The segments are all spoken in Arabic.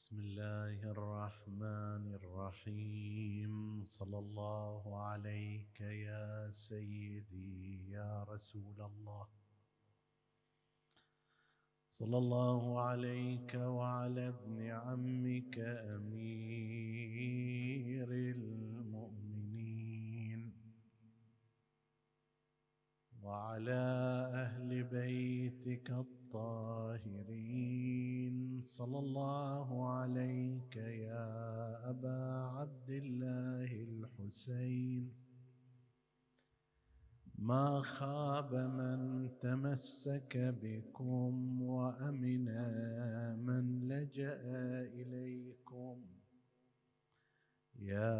بسم الله الرحمن الرحيم صلى الله عليك يا سيدي يا رسول الله صلى الله عليك وعلى ابن عمك امير المؤمنين وعلى اهل بيتك الطيبين الطاهرين صلى الله عليك يا ابا عبد الله الحسين ما خاب من تمسك بكم وامن من لجا اليكم يا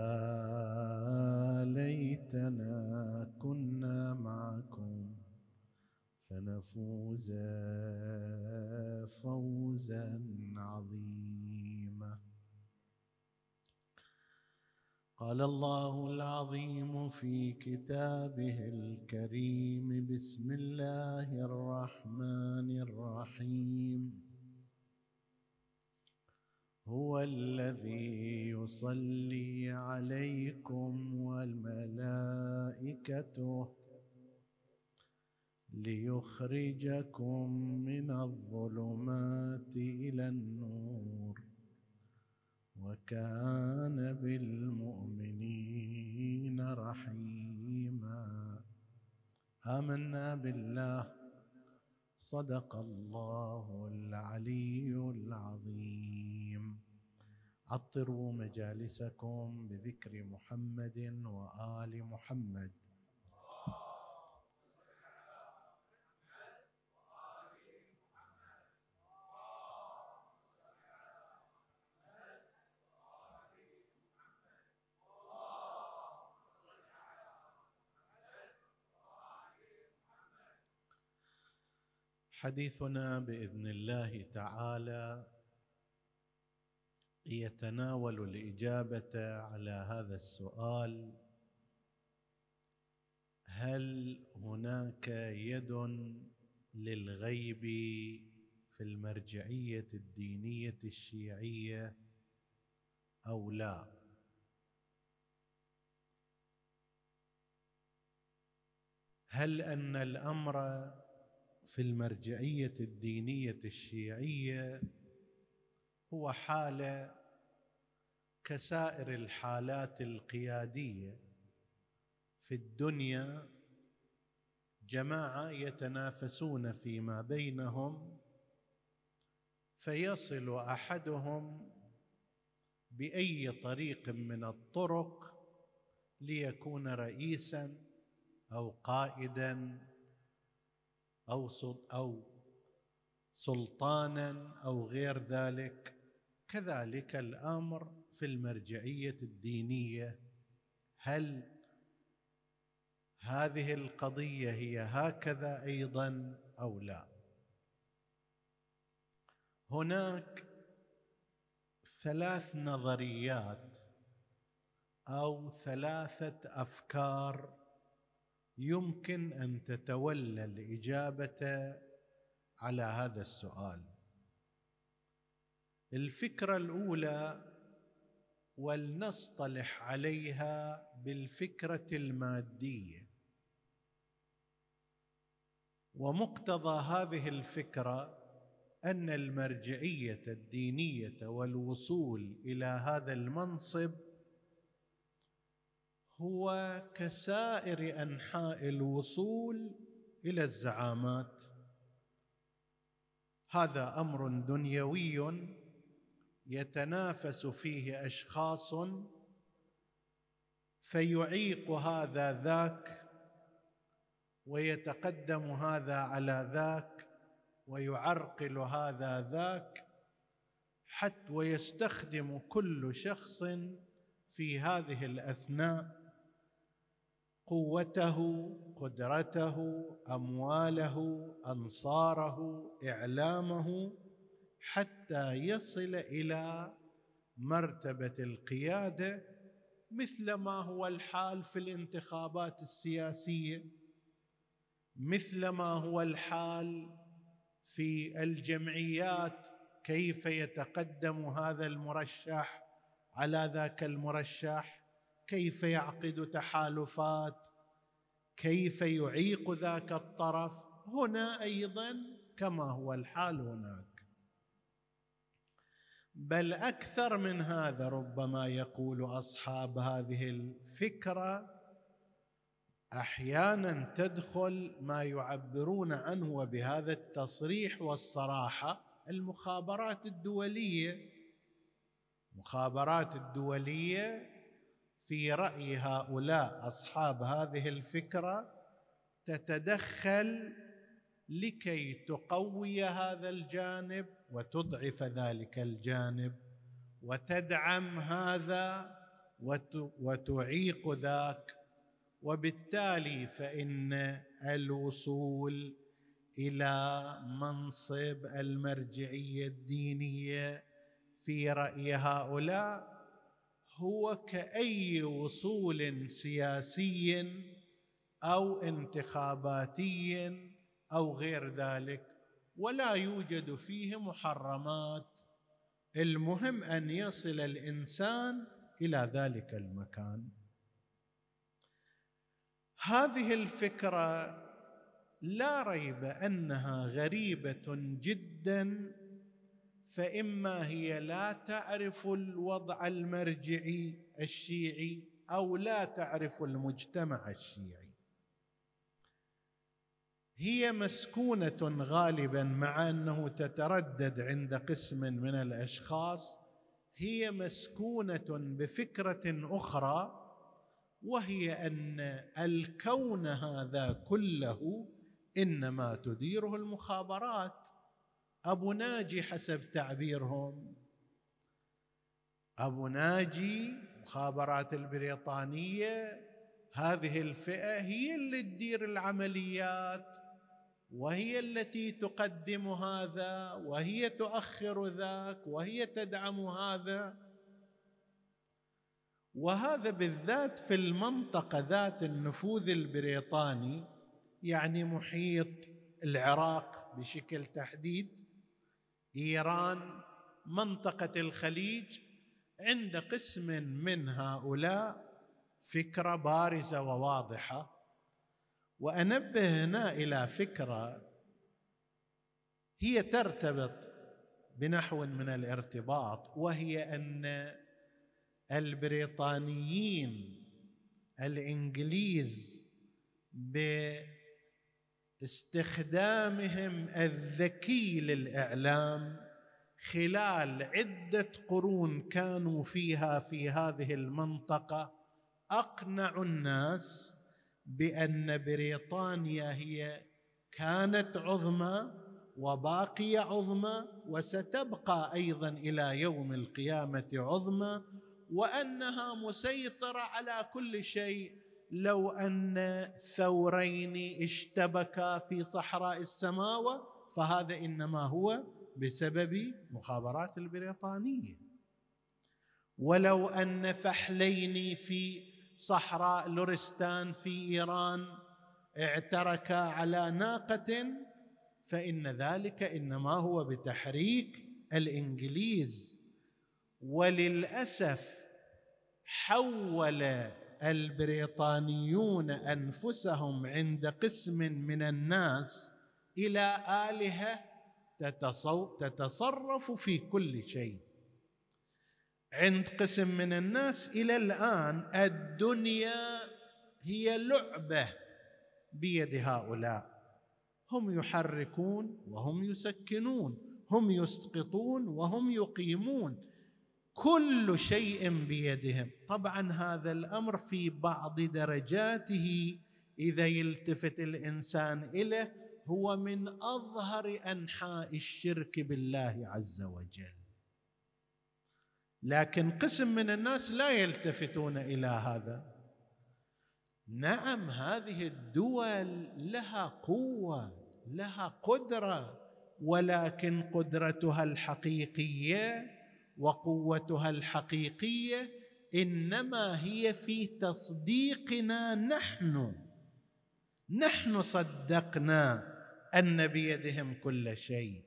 ليتنا كنا معكم فنفوز فوزا عظيما قال الله العظيم في كتابه الكريم بسم الله الرحمن الرحيم هو الذي يصلي عليكم وملائكته ليخرجكم من الظلمات الى النور وكان بالمؤمنين رحيما امنا بالله صدق الله العلي العظيم عطروا مجالسكم بذكر محمد وال محمد حديثنا باذن الله تعالى يتناول الاجابه على هذا السؤال هل هناك يد للغيب في المرجعيه الدينيه الشيعيه او لا هل ان الامر في المرجعيه الدينيه الشيعيه هو حاله كسائر الحالات القياديه في الدنيا جماعه يتنافسون فيما بينهم فيصل احدهم باي طريق من الطرق ليكون رئيسا او قائدا أو أو سلطانا أو غير ذلك كذلك الأمر في المرجعية الدينية هل هذه القضية هي هكذا أيضا أو لا هناك ثلاث نظريات او ثلاثه افكار يمكن ان تتولى الاجابه على هذا السؤال الفكره الاولى ولنصطلح عليها بالفكره الماديه ومقتضى هذه الفكره ان المرجعيه الدينيه والوصول الى هذا المنصب هو كسائر انحاء الوصول الى الزعامات هذا امر دنيوي يتنافس فيه اشخاص فيعيق هذا ذاك ويتقدم هذا على ذاك ويعرقل هذا ذاك حتى ويستخدم كل شخص في هذه الاثناء قوته قدرته امواله انصاره اعلامه حتى يصل الى مرتبه القياده مثل ما هو الحال في الانتخابات السياسيه مثل ما هو الحال في الجمعيات كيف يتقدم هذا المرشح على ذاك المرشح كيف يعقد تحالفات كيف يعيق ذاك الطرف هنا ايضا كما هو الحال هناك بل اكثر من هذا ربما يقول اصحاب هذه الفكره احيانا تدخل ما يعبرون عنه بهذا التصريح والصراحه المخابرات الدوليه المخابرات الدوليه في راي هؤلاء اصحاب هذه الفكره تتدخل لكي تقوي هذا الجانب وتضعف ذلك الجانب وتدعم هذا وتعيق ذاك وبالتالي فان الوصول الى منصب المرجعيه الدينيه في راي هؤلاء هو كأي وصول سياسي أو انتخاباتي أو غير ذلك ولا يوجد فيه محرمات المهم أن يصل الإنسان إلى ذلك المكان هذه الفكرة لا ريب أنها غريبة جدا فإما هي لا تعرف الوضع المرجعي الشيعي أو لا تعرف المجتمع الشيعي هي مسكونة غالبا مع أنه تتردد عند قسم من الأشخاص هي مسكونة بفكرة أخرى وهي ان الكون هذا كله انما تديره المخابرات أبو ناجي حسب تعبيرهم أبو ناجي مخابرات البريطانية هذه الفئة هي اللي تدير العمليات وهي التي تقدم هذا وهي تؤخر ذاك وهي تدعم هذا وهذا بالذات في المنطقة ذات النفوذ البريطاني يعني محيط العراق بشكل تحديد ايران منطقه الخليج عند قسم من هؤلاء فكره بارزه وواضحه وانبه هنا الى فكره هي ترتبط بنحو من الارتباط وهي ان البريطانيين الانجليز ب استخدامهم الذكي للاعلام خلال عده قرون كانوا فيها في هذه المنطقه اقنعوا الناس بان بريطانيا هي كانت عظمى وباقيه عظمى وستبقى ايضا الى يوم القيامه عظمى وانها مسيطره على كل شيء لو ان ثورين اشتبكا في صحراء السماوه فهذا انما هو بسبب مخابرات البريطانيه ولو ان فحلين في صحراء لورستان في ايران اعتركا على ناقه فان ذلك انما هو بتحريك الانجليز وللاسف حول البريطانيون انفسهم عند قسم من الناس الى الهه تتصرف في كل شيء عند قسم من الناس الى الان الدنيا هي لعبه بيد هؤلاء هم يحركون وهم يسكنون هم يسقطون وهم يقيمون كل شيء بيدهم طبعا هذا الامر في بعض درجاته اذا يلتفت الانسان اليه هو من اظهر انحاء الشرك بالله عز وجل لكن قسم من الناس لا يلتفتون الى هذا نعم هذه الدول لها قوه لها قدره ولكن قدرتها الحقيقيه وقوتها الحقيقيه انما هي في تصديقنا نحن نحن صدقنا ان بيدهم كل شيء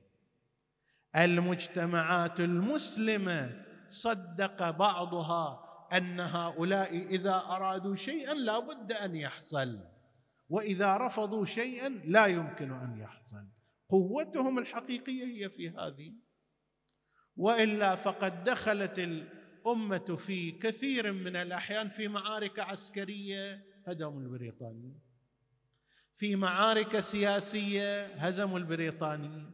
المجتمعات المسلمه صدق بعضها ان هؤلاء اذا ارادوا شيئا لا بد ان يحصل واذا رفضوا شيئا لا يمكن ان يحصل قوتهم الحقيقيه هي في هذه والا فقد دخلت الامه في كثير من الاحيان في معارك عسكريه هدموا البريطاني في معارك سياسيه هزموا البريطاني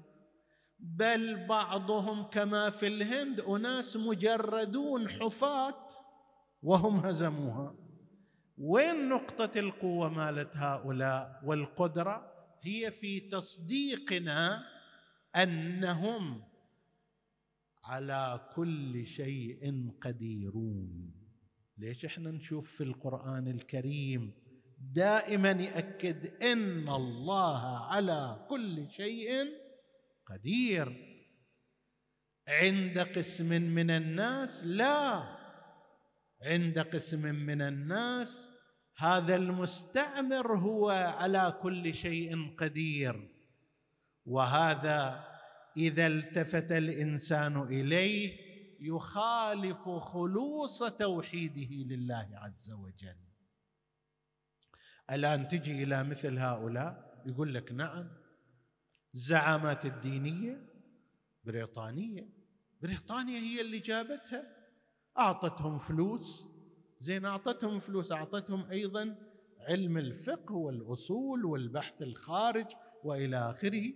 بل بعضهم كما في الهند اناس مجردون حفاه وهم هزموها وين نقطه القوه مالت هؤلاء والقدره هي في تصديقنا انهم على كل شيء قديرون ليش احنا نشوف في القران الكريم دائما ياكد ان الله على كل شيء قدير عند قسم من الناس لا عند قسم من الناس هذا المستعمر هو على كل شيء قدير وهذا اذا التفت الانسان اليه يخالف خلوص توحيده لله عز وجل الان تجي الى مثل هؤلاء يقول لك نعم الزعامات الدينيه بريطانيه بريطانيا هي اللي جابتها اعطتهم فلوس زين اعطتهم فلوس اعطتهم ايضا علم الفقه والاصول والبحث الخارج والى اخره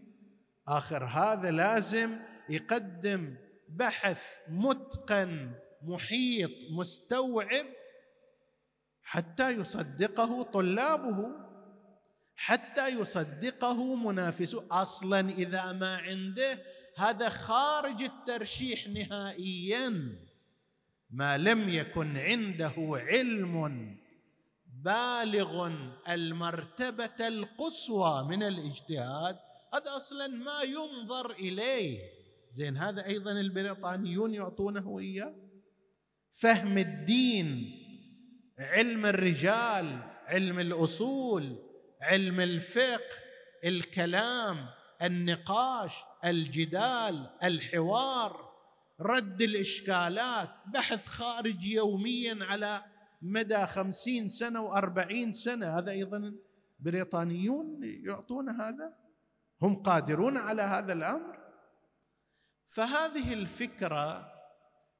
اخر هذا لازم يقدم بحث متقن محيط مستوعب حتى يصدقه طلابه حتى يصدقه منافسه اصلا اذا ما عنده هذا خارج الترشيح نهائيا ما لم يكن عنده علم بالغ المرتبه القصوى من الاجتهاد هذا اصلا ما ينظر اليه زين هذا ايضا البريطانيون يعطونه اياه فهم الدين علم الرجال علم الاصول علم الفقه الكلام النقاش الجدال الحوار رد الإشكالات بحث خارجي يوميا على مدى خمسين سنة وأربعين سنة هذا أيضا البريطانيون يعطون هذا هم قادرون على هذا الامر فهذه الفكره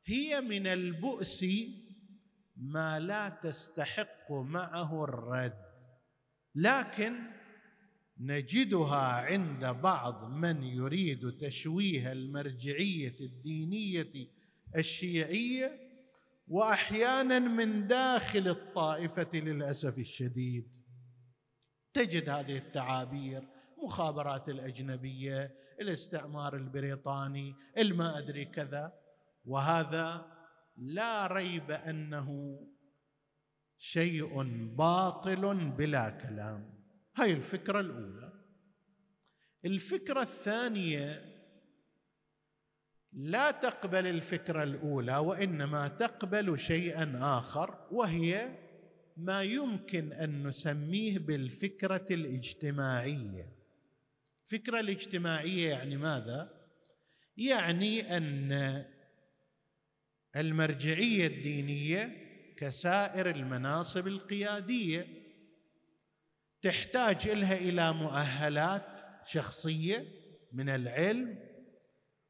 هي من البؤس ما لا تستحق معه الرد لكن نجدها عند بعض من يريد تشويه المرجعيه الدينيه الشيعيه واحيانا من داخل الطائفه للاسف الشديد تجد هذه التعابير المخابرات الأجنبية الاستعمار البريطاني الما أدري كذا وهذا لا ريب أنه شيء باطل بلا كلام هاي الفكرة الأولى الفكرة الثانية لا تقبل الفكرة الأولى وإنما تقبل شيئا آخر وهي ما يمكن أن نسميه بالفكرة الاجتماعية الفكره الاجتماعيه يعني ماذا يعني ان المرجعيه الدينيه كسائر المناصب القياديه تحتاج الها الى مؤهلات شخصيه من العلم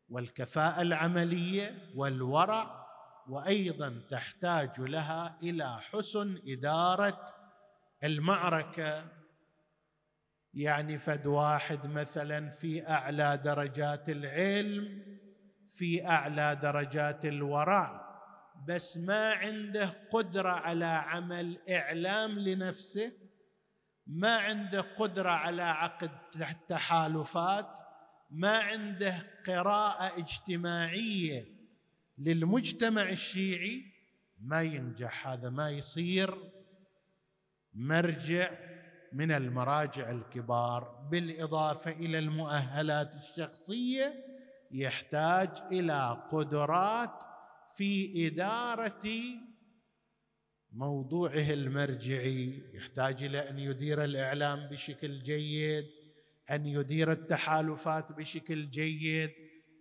والكفاءه العمليه والورع وايضا تحتاج لها الى حسن اداره المعركه يعني فد واحد مثلا في اعلى درجات العلم في اعلى درجات الورع بس ما عنده قدره على عمل اعلام لنفسه ما عنده قدره على عقد تحالفات ما عنده قراءه اجتماعيه للمجتمع الشيعي ما ينجح هذا ما يصير مرجع من المراجع الكبار بالاضافه الى المؤهلات الشخصيه يحتاج الى قدرات في اداره موضوعه المرجعي يحتاج الى ان يدير الاعلام بشكل جيد ان يدير التحالفات بشكل جيد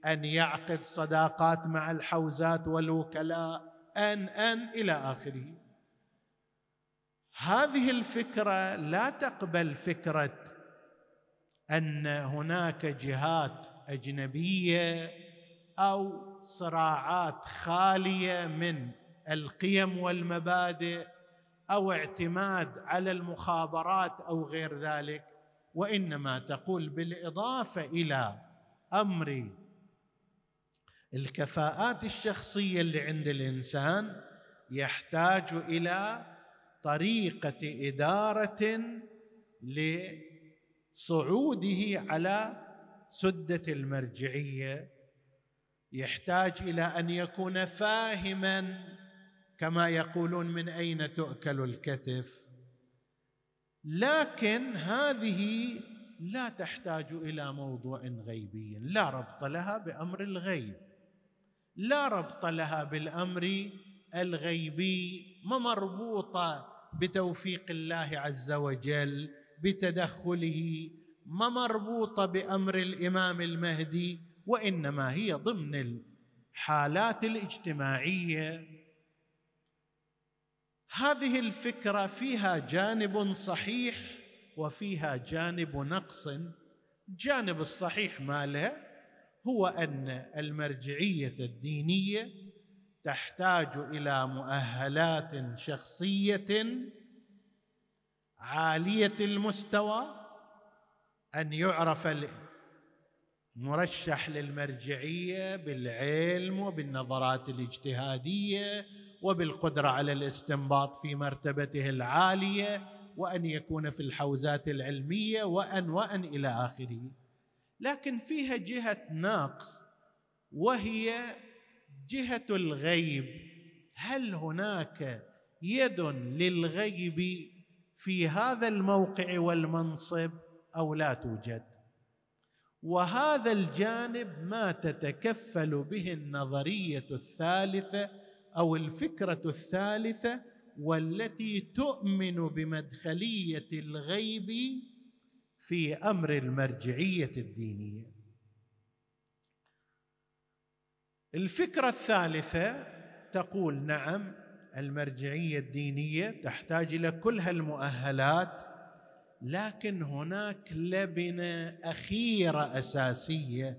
ان يعقد صداقات مع الحوزات والوكلاء ان ان الى اخره هذه الفكره لا تقبل فكره ان هناك جهات اجنبيه او صراعات خاليه من القيم والمبادئ او اعتماد على المخابرات او غير ذلك وانما تقول بالاضافه الى امر الكفاءات الشخصيه اللي عند الانسان يحتاج الى طريقه اداره لصعوده على سده المرجعيه يحتاج الى ان يكون فاهما كما يقولون من اين تؤكل الكتف لكن هذه لا تحتاج الى موضوع غيبي لا ربط لها بامر الغيب لا ربط لها بالامر الغيبي ما مربوطه بتوفيق الله عز وجل بتدخله ما مربوطه بامر الامام المهدي وانما هي ضمن الحالات الاجتماعيه هذه الفكره فيها جانب صحيح وفيها جانب نقص جانب الصحيح ماله هو ان المرجعيه الدينيه تحتاج الى مؤهلات شخصيه عاليه المستوى ان يعرف المرشح للمرجعيه بالعلم وبالنظرات الاجتهاديه وبالقدره على الاستنباط في مرتبته العاليه وان يكون في الحوزات العلميه وان وان الى اخره لكن فيها جهه ناقص وهي جهه الغيب هل هناك يد للغيب في هذا الموقع والمنصب او لا توجد وهذا الجانب ما تتكفل به النظريه الثالثه او الفكره الثالثه والتي تؤمن بمدخليه الغيب في امر المرجعيه الدينيه الفكره الثالثه تقول نعم المرجعيه الدينيه تحتاج الى كل هالمؤهلات لكن هناك لبنه اخيره اساسيه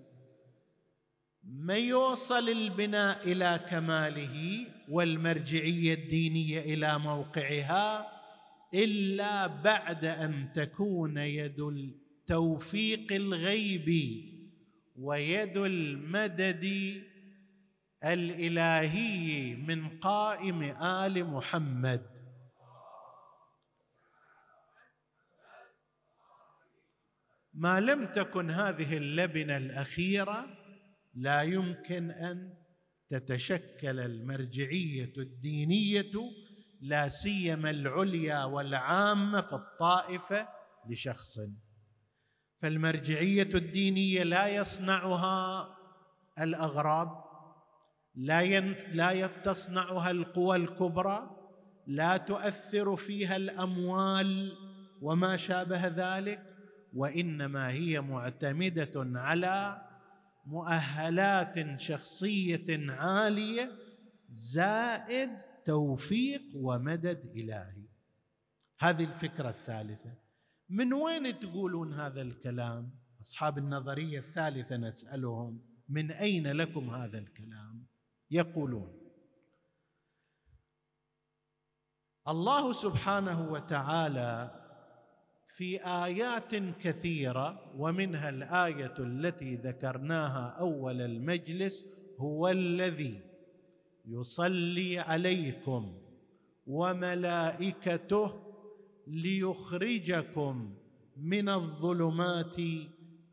ما يوصل البناء الى كماله والمرجعيه الدينيه الى موقعها الا بعد ان تكون يد التوفيق الغيبي ويد المدد الالهي من قائم ال محمد ما لم تكن هذه اللبنه الاخيره لا يمكن ان تتشكل المرجعيه الدينيه لا سيما العليا والعامه في الطائفه لشخص فالمرجعيه الدينيه لا يصنعها الاغراب لا لا تصنعها القوى الكبرى لا تؤثر فيها الاموال وما شابه ذلك وانما هي معتمده على مؤهلات شخصيه عاليه زائد توفيق ومدد الهي هذه الفكره الثالثه من وين تقولون هذا الكلام اصحاب النظريه الثالثه نسالهم من اين لكم هذا الكلام يقولون الله سبحانه وتعالى في ايات كثيره ومنها الايه التي ذكرناها اول المجلس هو الذي يصلي عليكم وملائكته ليخرجكم من الظلمات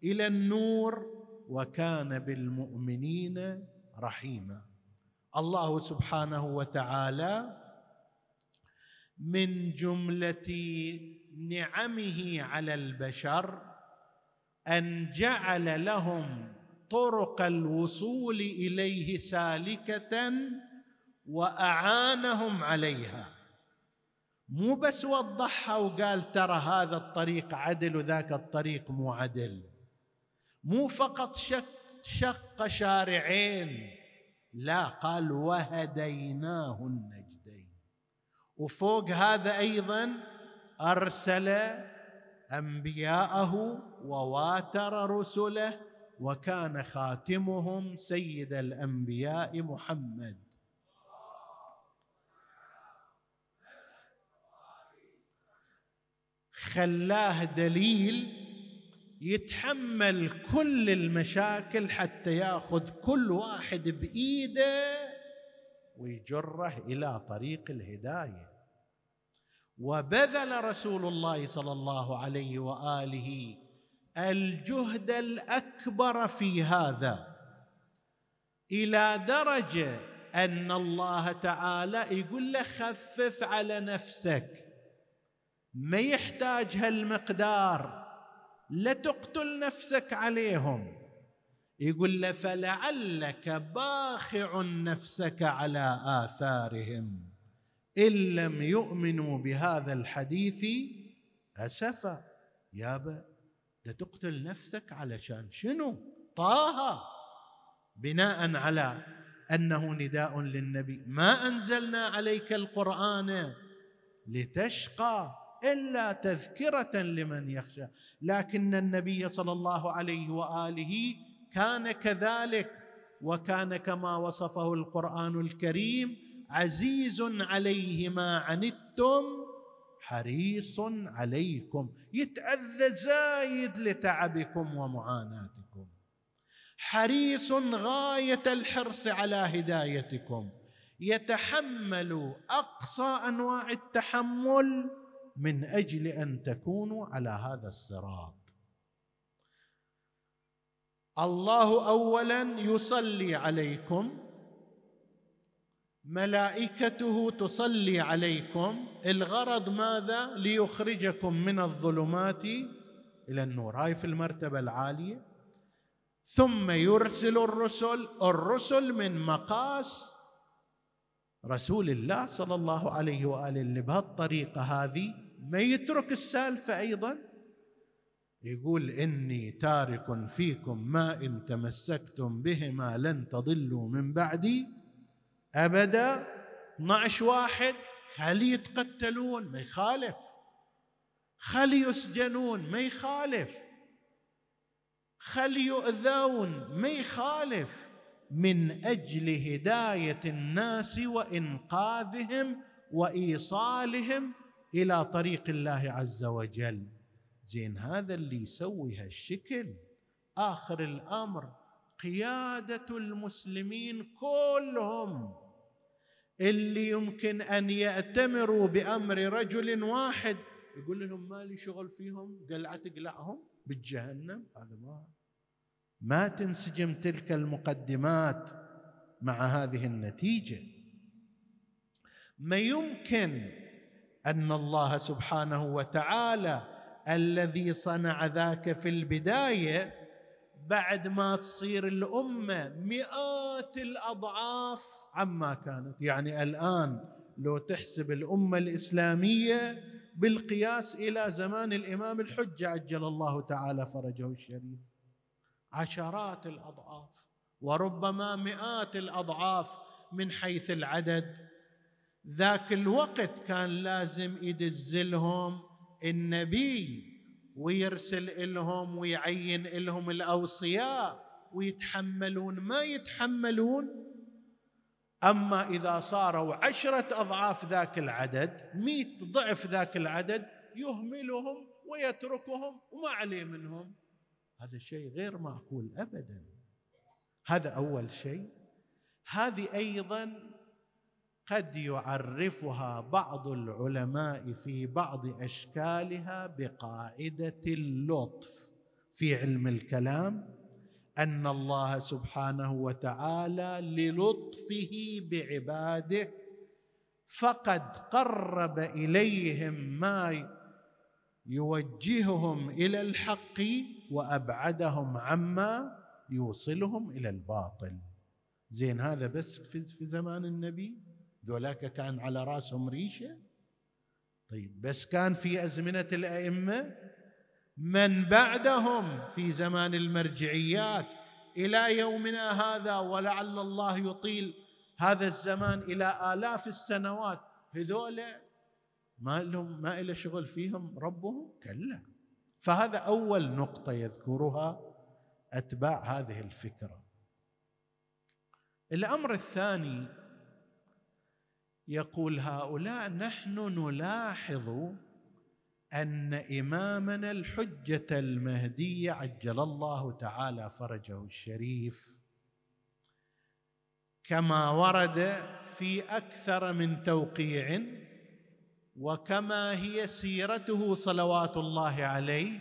الى النور وكان بالمؤمنين رحيما الله سبحانه وتعالى من جمله نعمه على البشر ان جعل لهم طرق الوصول اليه سالكه واعانهم عليها مو بس وضحها وقال ترى هذا الطريق عدل وذاك الطريق مو عدل مو فقط شق شق شارعين لا قال وهديناه النجدين وفوق هذا ايضا ارسل انبياءه وواتر رسله وكان خاتمهم سيد الانبياء محمد خلاه دليل يتحمل كل المشاكل حتى ياخذ كل واحد بايده ويجره الى طريق الهدايه وبذل رسول الله صلى الله عليه واله الجهد الاكبر في هذا الى درجه ان الله تعالى يقول له خفف على نفسك ما يحتاج هالمقدار لا تقتل نفسك عليهم يقول له فلعلك باخع نفسك على آثارهم إن لم يؤمنوا بهذا الحديث أسفا يابا ده تقتل نفسك علشان شنو طه بناء على أنه نداء للنبي ما أنزلنا عليك القرآن لتشقى الا تذكره لمن يخشى لكن النبي صلى الله عليه واله كان كذلك وكان كما وصفه القران الكريم عزيز عليه ما عنتم حريص عليكم يتاذى زايد لتعبكم ومعاناتكم حريص غايه الحرص على هدايتكم يتحمل اقصى انواع التحمل من اجل ان تكونوا على هذا الصراط الله اولا يصلي عليكم ملائكته تصلي عليكم الغرض ماذا ليخرجكم من الظلمات الى النور هاي في المرتبه العاليه ثم يرسل الرسل الرسل من مقاس رسول الله صلى الله عليه واله اللي بهالطريقه هذه ما يترك السالفه ايضا يقول اني تارك فيكم ما ان تمسكتم بهما لن تضلوا من بعدي ابدا 12 واحد هل يتقتلون ما يخالف خل يسجنون ما يخالف خل يؤذون ما يخالف من اجل هدايه الناس وانقاذهم وايصالهم الى طريق الله عز وجل زين هذا اللي يسوي هالشكل اخر الامر قياده المسلمين كلهم اللي يمكن ان ياتمروا بامر رجل واحد يقول لهم ما لي شغل فيهم قلعه تقلعهم بالجهنم هذا ما ما تنسجم تلك المقدمات مع هذه النتيجه ما يمكن ان الله سبحانه وتعالى الذي صنع ذاك في البدايه بعد ما تصير الامه مئات الاضعاف عما كانت يعني الان لو تحسب الامه الاسلاميه بالقياس الى زمان الامام الحجه عجل الله تعالى فرجه الشريف عشرات الاضعاف وربما مئات الاضعاف من حيث العدد ذاك الوقت كان لازم يدزلهم النبي ويرسل إلهم ويعين إلهم الأوصياء ويتحملون ما يتحملون أما إذا صاروا عشرة أضعاف ذاك العدد مئة ضعف ذاك العدد يهملهم ويتركهم وما عليه منهم هذا شيء غير معقول ابدا هذا اول شيء هذه ايضا قد يعرفها بعض العلماء في بعض اشكالها بقاعده اللطف في علم الكلام ان الله سبحانه وتعالى للطفه بعباده فقد قرب اليهم ما يوجههم الى الحق وابعدهم عما يوصلهم الى الباطل زين هذا بس في زمان النبي ذولاك كان على راسهم ريشه طيب بس كان في ازمنه الائمه من بعدهم في زمان المرجعيات الى يومنا هذا ولعل الله يطيل هذا الزمان الى الاف السنوات هذول ما لهم ما إلى شغل فيهم ربهم كلا فهذا اول نقطه يذكرها اتباع هذه الفكره الامر الثاني يقول هؤلاء نحن نلاحظ ان امامنا الحجه المهديه عجل الله تعالى فرجه الشريف كما ورد في اكثر من توقيع وكما هي سيرته صلوات الله عليه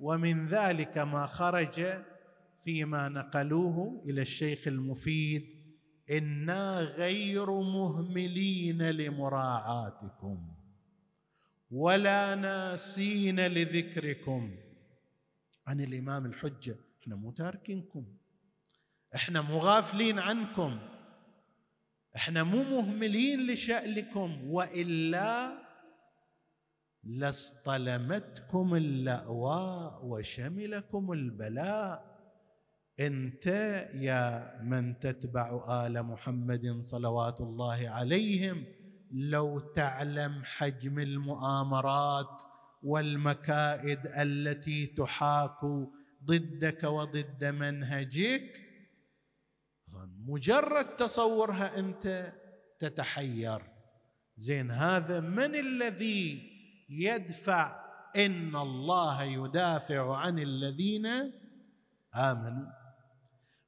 ومن ذلك ما خرج فيما نقلوه الى الشيخ المفيد انا غير مهملين لمراعاتكم ولا ناسين لذكركم عن الامام الحجه احنا مو تاركينكم احنا مو غافلين عنكم احنا مو مهملين لشأنكم والا لاصطلمتكم اللأواء وشملكم البلاء انت يا من تتبع آل محمد صلوات الله عليهم لو تعلم حجم المؤامرات والمكائد التي تحاك ضدك وضد منهجك مجرد تصورها انت تتحير زين هذا من الذي يدفع ان الله يدافع عن الذين امنوا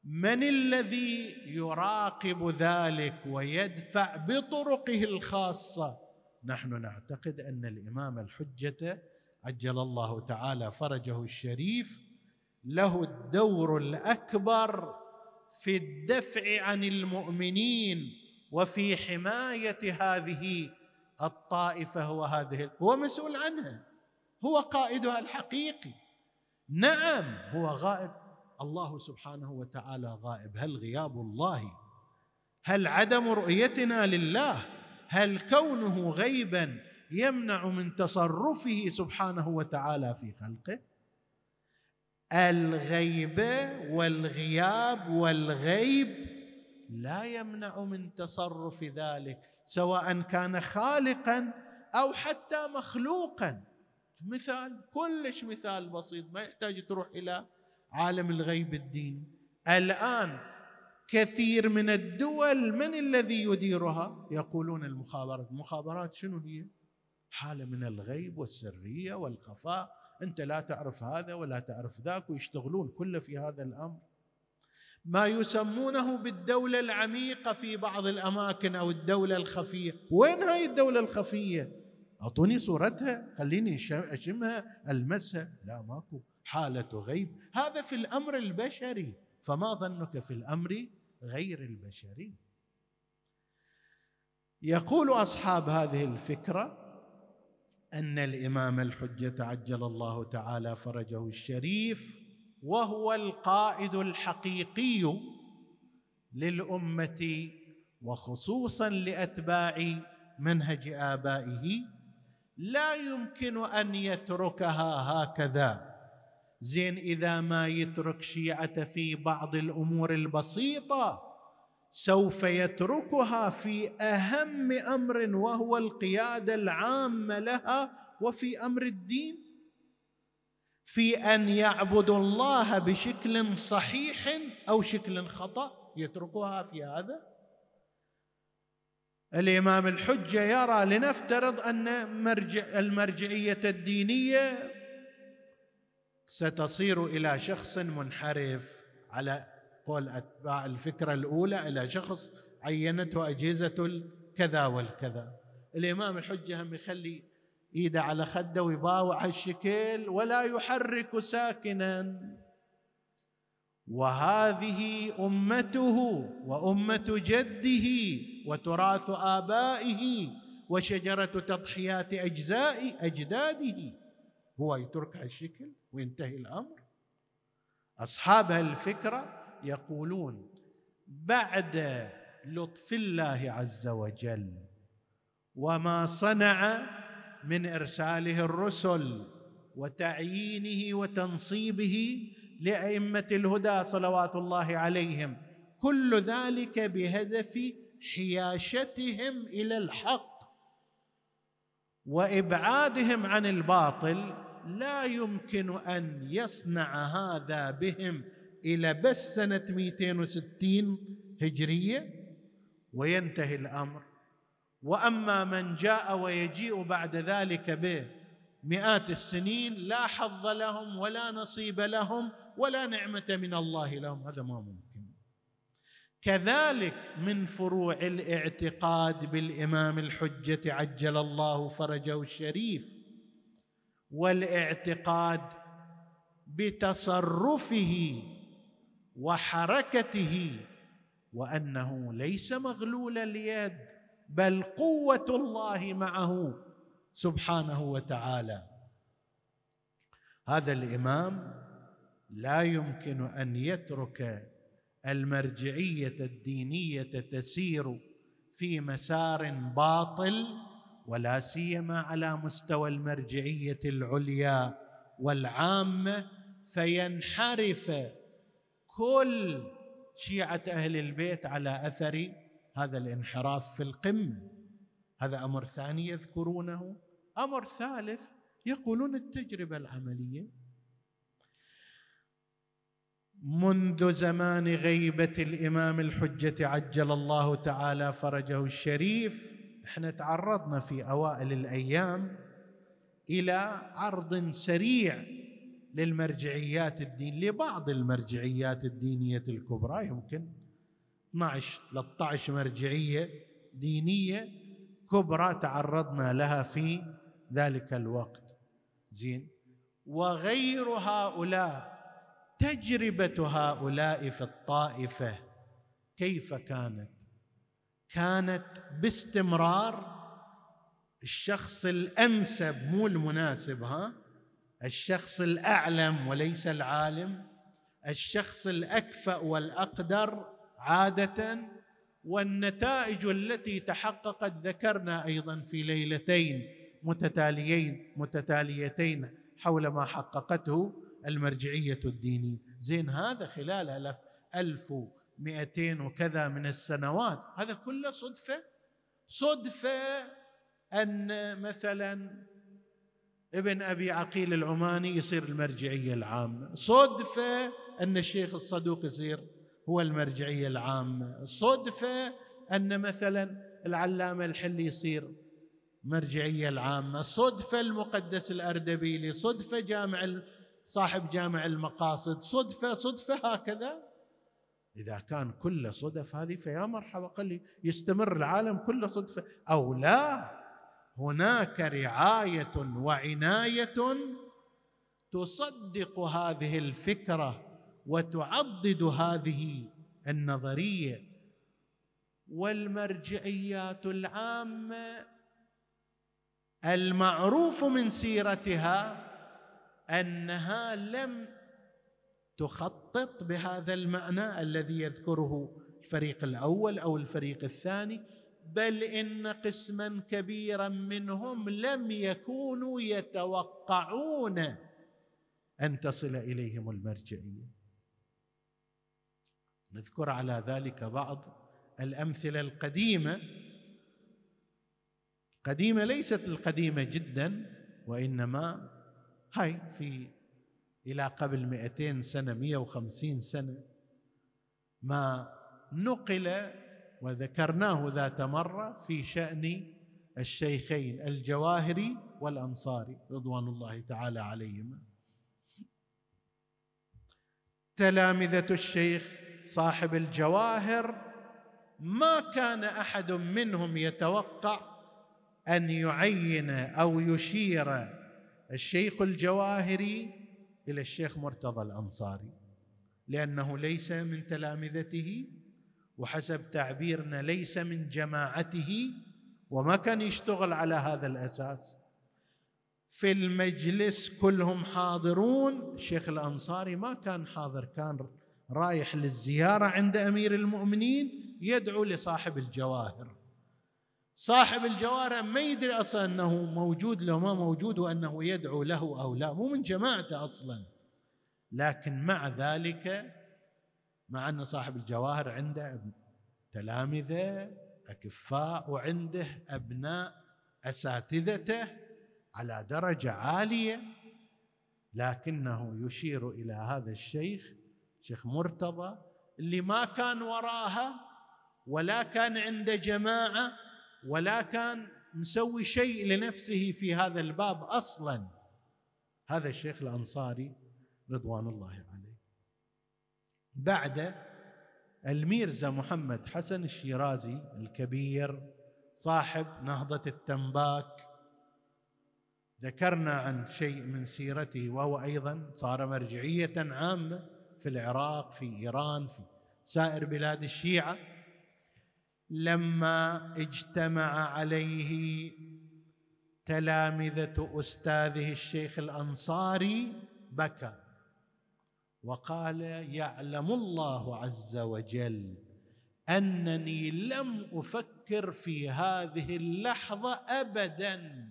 من الذي يراقب ذلك ويدفع بطرقه الخاصه نحن نعتقد ان الامام الحجه عجل الله تعالى فرجه الشريف له الدور الاكبر في الدفع عن المؤمنين وفي حمايه هذه الطائفه هو هذه هو مسؤول عنها هو قائدها الحقيقي نعم هو غائب الله سبحانه وتعالى غائب هل غياب الله هل عدم رؤيتنا لله هل كونه غيبا يمنع من تصرفه سبحانه وتعالى في خلقه الغيب والغياب والغيب لا يمنع من تصرف ذلك سواء كان خالقا او حتى مخلوقا مثال كلش مثال بسيط ما يحتاج تروح الى عالم الغيب الدين الان كثير من الدول من الذي يديرها يقولون المخابرات المخابرات شنو هي حاله من الغيب والسريه والخفاء انت لا تعرف هذا ولا تعرف ذاك ويشتغلون كله في هذا الامر ما يسمونه بالدولة العميقة في بعض الأماكن أو الدولة الخفية وين هاي الدولة الخفية؟ أعطوني صورتها خليني أشمها ألمسها لا ماكو حالة غيب هذا في الأمر البشري فما ظنك في الأمر غير البشري يقول أصحاب هذه الفكرة أن الإمام الحجة عجل الله تعالى فرجه الشريف وهو القائد الحقيقي للامه وخصوصا لاتباع منهج ابائه لا يمكن ان يتركها هكذا زين اذا ما يترك شيعه في بعض الامور البسيطه سوف يتركها في اهم امر وهو القياده العامه لها وفي امر الدين في ان يعبدوا الله بشكل صحيح او شكل خطا يتركوها في هذا الامام الحجه يرى لنفترض ان مرجع المرجعيه الدينيه ستصير الى شخص منحرف على قول اتباع الفكره الاولى الى شخص عينته اجهزه الكذا والكذا الامام الحجه هم يخلي ايده على خده ويباوع الشكل ولا يحرك ساكنا وهذه امته وامه جده وتراث ابائه وشجره تضحيات اجزاء اجداده هو يترك هالشكل وينتهي الامر اصحاب الفكره يقولون بعد لطف الله عز وجل وما صنع من ارساله الرسل وتعيينه وتنصيبه لائمه الهدى صلوات الله عليهم كل ذلك بهدف حياشتهم الى الحق وابعادهم عن الباطل لا يمكن ان يصنع هذا بهم الى بس سنه 260 هجريه وينتهي الامر واما من جاء ويجيء بعد ذلك بمئات السنين لا حظ لهم ولا نصيب لهم ولا نعمه من الله لهم هذا ما ممكن كذلك من فروع الاعتقاد بالامام الحجه عجل الله فرجه الشريف والاعتقاد بتصرفه وحركته وانه ليس مغلول اليد بل قوه الله معه سبحانه وتعالى هذا الامام لا يمكن ان يترك المرجعيه الدينيه تسير في مسار باطل ولا سيما على مستوى المرجعيه العليا والعامه فينحرف كل شيعه اهل البيت على اثر هذا الانحراف في القمه هذا امر ثاني يذكرونه امر ثالث يقولون التجربه العمليه منذ زمان غيبه الامام الحجه عجل الله تعالى فرجه الشريف احنا تعرضنا في اوائل الايام الى عرض سريع للمرجعيات الدين لبعض المرجعيات الدينيه الكبرى يمكن 12 13 مرجعيه دينيه كبرى تعرضنا لها في ذلك الوقت زين وغير هؤلاء تجربه هؤلاء في الطائفه كيف كانت كانت باستمرار الشخص الانسب مو المناسب ها الشخص الاعلم وليس العالم الشخص الاكفأ والاقدر عاده والنتائج التي تحققت ذكرنا ايضا في ليلتين متتاليين متتاليتين حول ما حققته المرجعيه الدينيه زين هذا خلال ألف, ألف مئتين وكذا من السنوات هذا كله صدفة صدفة أن مثلا ابن أبي عقيل العماني يصير المرجعية العامة صدفة أن الشيخ الصدوق يصير هو المرجعيه العامه صدفه ان مثلا العلامه الحلي يصير مرجعية العامه صدفه المقدس الاردبيلي صدفه جامع صاحب جامع المقاصد صدفه صدفه هكذا اذا كان كله صدف هذه فيا مرحبا قل يستمر العالم كله صدفه او لا هناك رعايه وعنايه تصدق هذه الفكره وتعضد هذه النظريه والمرجعيات العامه المعروف من سيرتها انها لم تخطط بهذا المعنى الذي يذكره الفريق الاول او الفريق الثاني بل ان قسما كبيرا منهم لم يكونوا يتوقعون ان تصل اليهم المرجعيه نذكر على ذلك بعض الامثله القديمه قديمه ليست القديمه جدا وانما هاي في الى قبل 200 سنه 150 سنه ما نقل وذكرناه ذات مره في شان الشيخين الجواهري والانصاري رضوان الله تعالى عليهما تلامذه الشيخ صاحب الجواهر ما كان احد منهم يتوقع ان يعين او يشير الشيخ الجواهري الى الشيخ مرتضى الانصاري لانه ليس من تلامذته وحسب تعبيرنا ليس من جماعته وما كان يشتغل على هذا الاساس في المجلس كلهم حاضرون الشيخ الانصاري ما كان حاضر كان رايح للزياره عند امير المؤمنين يدعو لصاحب الجواهر صاحب الجوارة ما يدري أصلا أنه موجود لو ما موجود وأنه يدعو له أو لا مو من جماعته أصلا لكن مع ذلك مع أن صاحب الجواهر عنده تلامذة أكفاء وعنده أبناء أساتذته على درجة عالية لكنه يشير إلى هذا الشيخ شيخ مرتضى اللي ما كان وراها ولا كان عنده جماعه ولا كان مسوي شيء لنفسه في هذا الباب اصلا هذا الشيخ الانصاري رضوان الله عليه بعد الميرزا محمد حسن الشيرازي الكبير صاحب نهضه التنباك ذكرنا عن شيء من سيرته وهو ايضا صار مرجعيه عامه في العراق في ايران في سائر بلاد الشيعه لما اجتمع عليه تلامذه استاذه الشيخ الانصاري بكى وقال يعلم الله عز وجل انني لم افكر في هذه اللحظه ابدا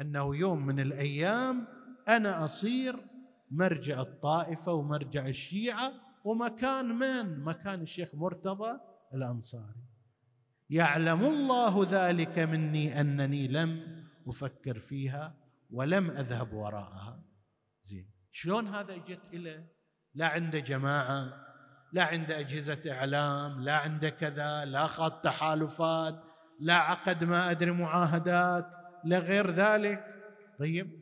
انه يوم من الايام انا اصير مرجع الطائفة ومرجع الشيعة ومكان من؟ مكان الشيخ مرتضى الأنصاري يعلم الله ذلك مني أنني لم أفكر فيها ولم أذهب وراءها زين شلون هذا اجت الى لا عنده جماعة لا عنده أجهزة إعلام لا عنده كذا لا خط تحالفات لا عقد ما أدري معاهدات لا غير ذلك طيب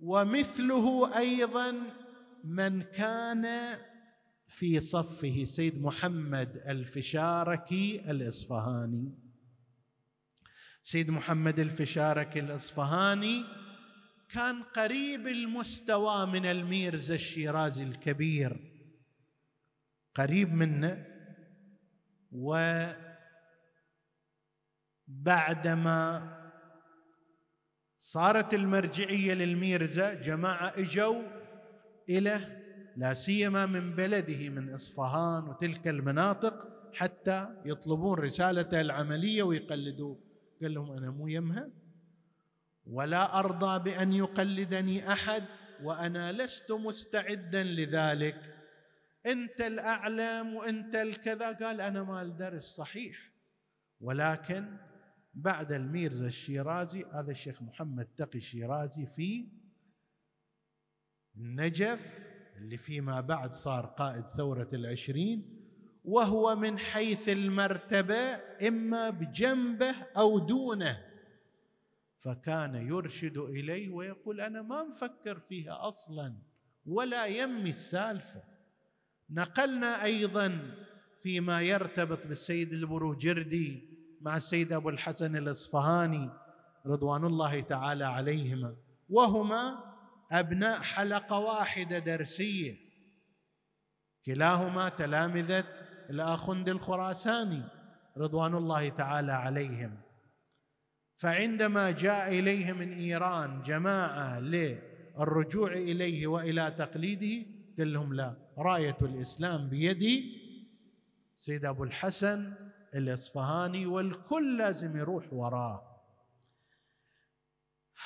ومثله ايضا من كان في صفه سيد محمد الفشاركي الاصفهاني سيد محمد الفشاركي الاصفهاني كان قريب المستوى من الميرزا الشيرازي الكبير قريب منه وبعدما صارت المرجعيه للميرزا جماعه اجوا الى لا سيما من بلده من اصفهان وتلك المناطق حتى يطلبون رسالته العمليه ويقلدوه قال لهم انا مو يمها ولا ارضى بان يقلدني احد وانا لست مستعدا لذلك انت الاعلم وانت الكذا قال انا مال درس صحيح ولكن بعد الميرزا الشيرازي هذا الشيخ محمد تقي الشيرازي في النجف اللي فيما بعد صار قائد ثورة العشرين وهو من حيث المرتبة إما بجنبه أو دونه فكان يرشد إليه ويقول أنا ما مفكر فيها أصلا ولا يمي السالفة نقلنا أيضا فيما يرتبط بالسيد البروجردي مع السيد أبو الحسن الأصفهاني رضوان الله تعالى عليهما وهما أبناء حلقة واحدة درسية كلاهما تلامذة الآخند الخراساني رضوان الله تعالى عليهم فعندما جاء إليه من إيران جماعة للرجوع إليه وإلى تقليده قال لهم لا راية الإسلام بيدي سيد أبو الحسن الاصفهاني والكل لازم يروح وراه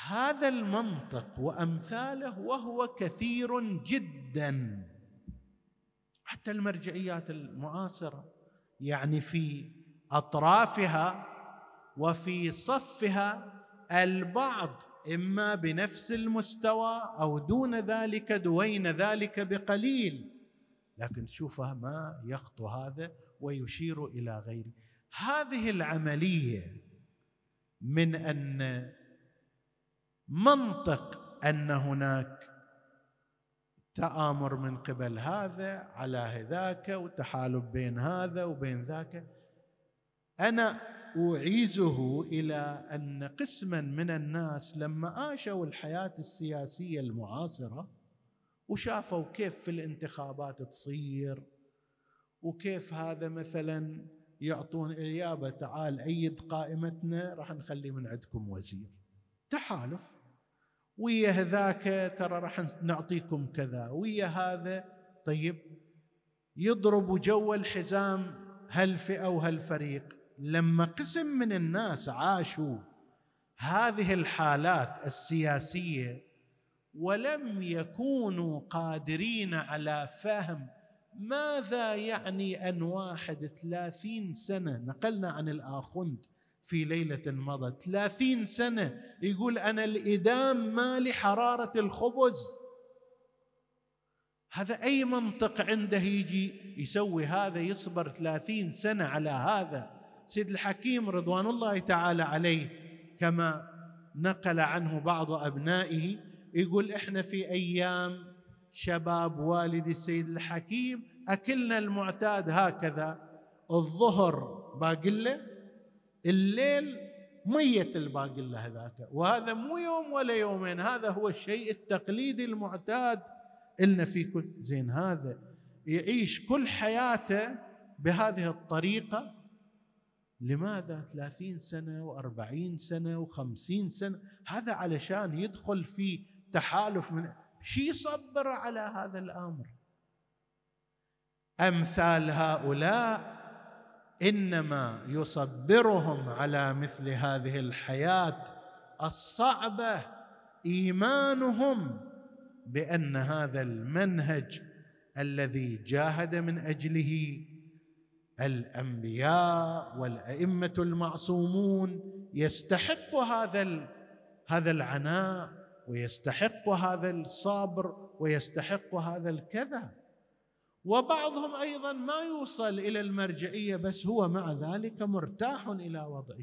هذا المنطق وامثاله وهو كثير جدا حتى المرجعيات المعاصره يعني في اطرافها وفي صفها البعض اما بنفس المستوى او دون ذلك دوين ذلك بقليل لكن شوفها ما يخطو هذا ويشير الى غيره هذه العمليه من ان منطق ان هناك تآمر من قبل هذا على هذاك وتحالف بين هذا وبين ذاك أنا أعيزه إلى أن قسما من الناس لما عاشوا الحياة السياسية المعاصرة وشافوا كيف في الانتخابات تصير وكيف هذا مثلا يعطون إيابة تعال أيد قائمتنا راح نخلي من عندكم وزير تحالف ويا هذاك ترى راح نعطيكم كذا ويا هذا طيب يضرب جو الحزام هالفئة وهالفريق لما قسم من الناس عاشوا هذه الحالات السياسيه ولم يكونوا قادرين على فهم ماذا يعني أن واحد ثلاثين سنة نقلنا عن الآخند في ليلة مضت ثلاثين سنة يقول أنا الإدام مالي حرارة الخبز هذا أي منطق عنده يجي يسوي هذا يصبر ثلاثين سنة على هذا سيد الحكيم رضوان الله تعالى عليه كما نقل عنه بعض أبنائه يقول إحنا في أيام شباب والد السيد الحكيم أكلنا المعتاد هكذا الظهر باقلة الليل ميت الباقلة هذاك وهذا مو يوم ولا يومين هذا هو الشيء التقليدي المعتاد إلنا في كل زين هذا يعيش كل حياته بهذه الطريقة لماذا ثلاثين سنة وأربعين سنة وخمسين سنة هذا علشان يدخل في تحالف من شي صبر على هذا الأمر امثال هؤلاء انما يصبرهم على مثل هذه الحياه الصعبه ايمانهم بان هذا المنهج الذي جاهد من اجله الانبياء والائمه المعصومون يستحق هذا هذا العناء ويستحق هذا الصبر ويستحق هذا الكذا وبعضهم ايضا ما يوصل الى المرجعيه بس هو مع ذلك مرتاح الى وضعه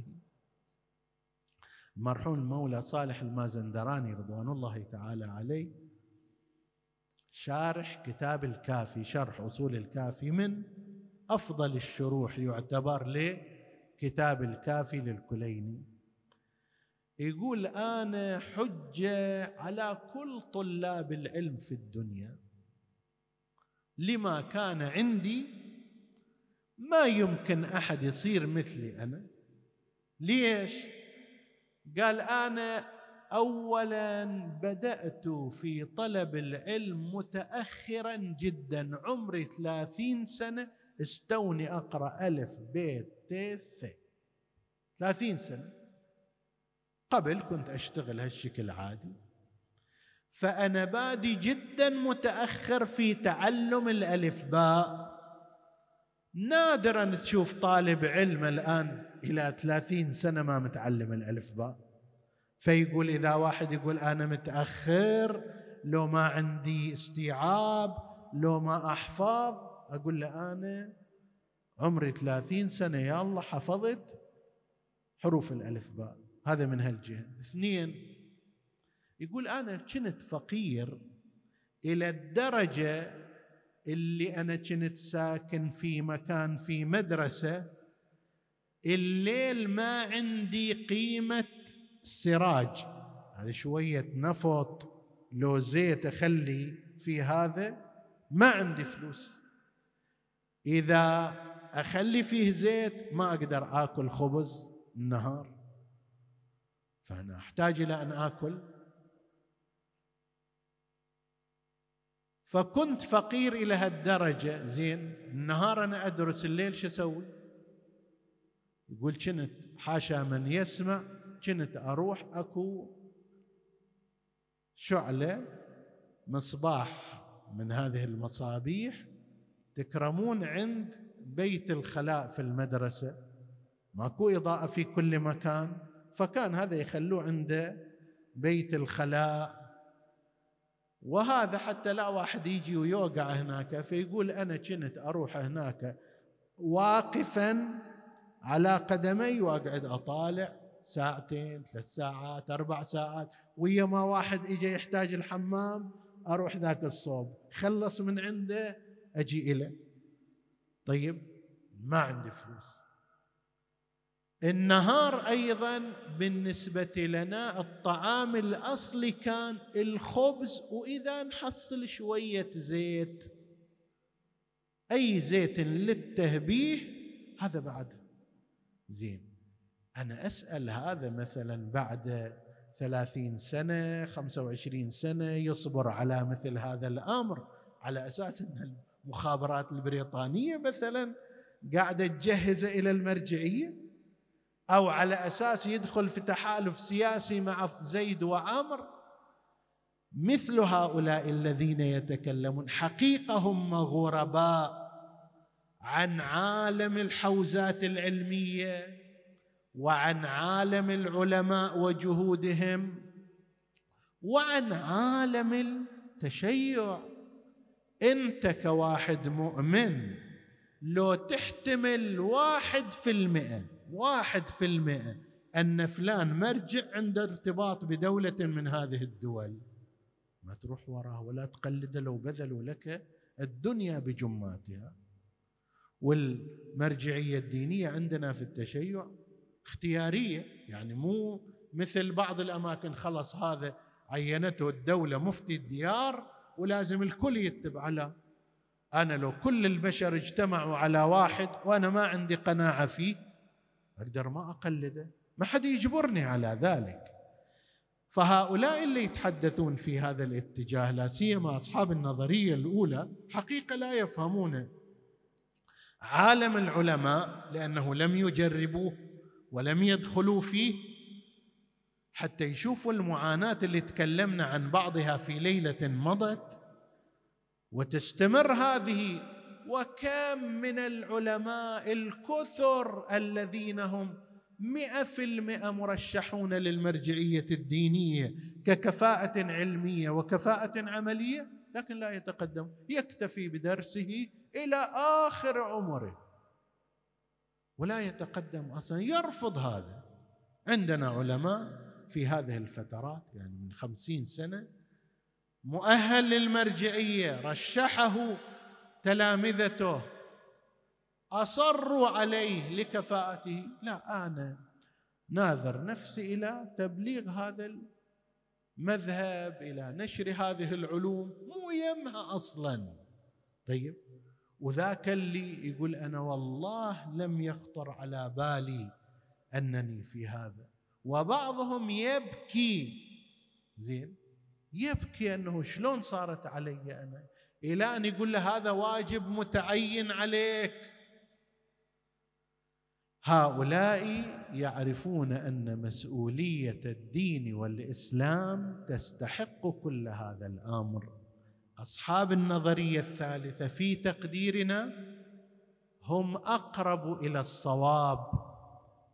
المرحوم المولى صالح المازندراني رضوان الله تعالى عليه شارح كتاب الكافي شرح اصول الكافي من افضل الشروح يعتبر لكتاب الكافي للكليني يقول انا حجه على كل طلاب العلم في الدنيا لما كان عندي ما يمكن احد يصير مثلي انا ليش قال انا اولا بدات في طلب العلم متاخرا جدا عمري ثلاثين سنه استوني اقرا الف بيت تيث ثلاثين سنه قبل كنت اشتغل هالشكل عادي فأنا بادي جدا متأخر في تعلم الألفباء نادرا تشوف طالب علم الآن إلى ثلاثين سنة ما متعلم الألفباء فيقول إذا واحد يقول أنا متأخر لو ما عندي استيعاب لو ما أحفظ أقول له أنا عمري ثلاثين سنة يا الله حفظت حروف الألفباء هذا من هالجهة اثنين يقول أنا كنت فقير إلى الدرجة اللي أنا كنت ساكن في مكان في مدرسة الليل ما عندي قيمة سراج هذا شوية نفط لو زيت أخلي في هذا ما عندي فلوس إذا أخلي فيه زيت ما أقدر آكل خبز النهار فأنا أحتاج إلى أن آكل فكنت فقير الى هالدرجه زين النهار انا ادرس الليل شو اسوي؟ يقول كنت حاشا من يسمع كنت اروح اكو شعله مصباح من هذه المصابيح تكرمون عند بيت الخلاء في المدرسه ماكو اضاءه في كل مكان فكان هذا يخلوه عند بيت الخلاء وهذا حتى لا واحد يجي ويوقع هناك فيقول انا كنت اروح هناك واقفا على قدمي واقعد اطالع ساعتين ثلاث ساعات اربع ساعات ويا ما واحد اجى يحتاج الحمام اروح ذاك الصوب خلص من عنده اجي اليه طيب ما عندي فلوس النهار ايضا بالنسبه لنا الطعام الاصلي كان الخبز واذا نحصل شويه زيت اي زيت للتهبيه هذا بعد زين انا اسال هذا مثلا بعد ثلاثين سنه خمسه وعشرين سنه يصبر على مثل هذا الامر على اساس ان المخابرات البريطانيه مثلا قاعده تجهزه الى المرجعيه أو على أساس يدخل في تحالف سياسي مع زيد وعمر مثل هؤلاء الذين يتكلمون حقيقة هم غرباء عن عالم الحوزات العلمية وعن عالم العلماء وجهودهم وعن عالم التشيع انت كواحد مؤمن لو تحتمل واحد في المئه واحد في المئة أن فلان مرجع عنده ارتباط بدولة من هذه الدول ما تروح وراه ولا تقلده لو بذلوا لك الدنيا بجماتها والمرجعية الدينية عندنا في التشيع اختيارية يعني مو مثل بعض الأماكن خلص هذا عينته الدولة مفتي الديار ولازم الكل يتبع له أنا لو كل البشر اجتمعوا على واحد وأنا ما عندي قناعة فيه أقدر ما أقلده ما حد يجبرني على ذلك فهؤلاء اللي يتحدثون في هذا الاتجاه لا سيما أصحاب النظرية الأولى حقيقة لا يفهمون عالم العلماء لأنه لم يجربوه ولم يدخلوا فيه حتى يشوفوا المعاناة اللي تكلمنا عن بعضها في ليلة مضت وتستمر هذه وكم من العلماء الكثر الذين هم مئة في المئة مرشحون للمرجعية الدينية ككفاءة علمية وكفاءة عملية لكن لا يتقدم يكتفي بدرسه إلى آخر عمره ولا يتقدم أصلا يرفض هذا عندنا علماء في هذه الفترات يعني من خمسين سنة مؤهل للمرجعية رشحه تلامذته اصروا عليه لكفاءته لا انا ناذر نفسي الى تبليغ هذا المذهب الى نشر هذه العلوم مو يمها اصلا طيب وذاك اللي يقول انا والله لم يخطر على بالي انني في هذا وبعضهم يبكي زين يبكي انه شلون صارت علي انا الى ان يقول له هذا واجب متعين عليك هؤلاء يعرفون ان مسؤوليه الدين والاسلام تستحق كل هذا الامر اصحاب النظريه الثالثه في تقديرنا هم اقرب الى الصواب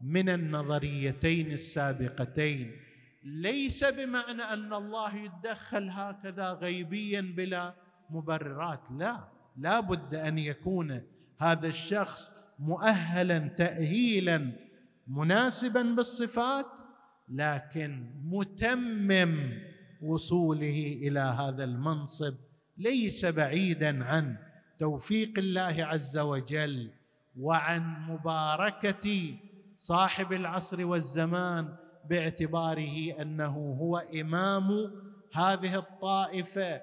من النظريتين السابقتين ليس بمعنى ان الله يتدخل هكذا غيبيا بلا مبررات لا لا بد أن يكون هذا الشخص مؤهلا تأهيلا مناسبا بالصفات لكن متمم وصوله الى هذا المنصب ليس بعيدا عن توفيق الله عز وجل وعن مباركه صاحب العصر والزمان باعتباره انه هو امام هذه الطائفه